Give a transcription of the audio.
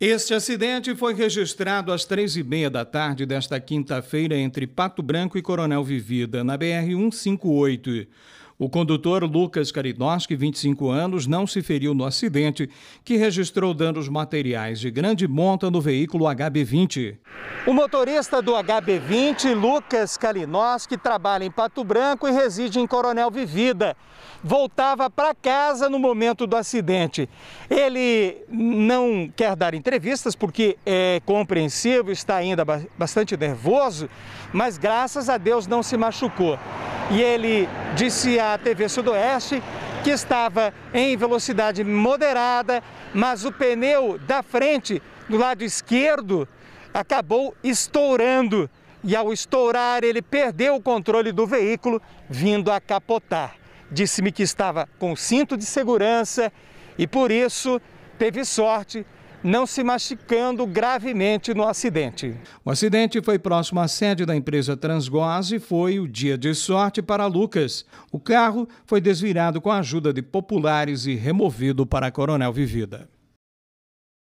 Este acidente foi registrado às três e meia da tarde desta quinta-feira entre Pato Branco e Coronel Vivida, na BR-158. O condutor Lucas Karidowski, 25 anos, não se feriu no acidente, que registrou danos materiais de grande monta no veículo HB20. O motorista do HB20, Lucas Kalinowski, trabalha em Pato Branco e reside em Coronel Vivida. Voltava para casa no momento do acidente. Ele não quer dar entrevistas porque é compreensível, está ainda bastante nervoso, mas graças a Deus não se machucou e ele disse à TV Sudoeste que estava em velocidade moderada, mas o pneu da frente, do lado esquerdo, acabou estourando. E ao estourar, ele perdeu o controle do veículo, vindo a capotar. Disse-me que estava com cinto de segurança e por isso teve sorte não se machucando gravemente no acidente. O acidente foi próximo à sede da empresa Transgoaz e foi o dia de sorte para Lucas. O carro foi desvirado com a ajuda de populares e removido para Coronel Vivida.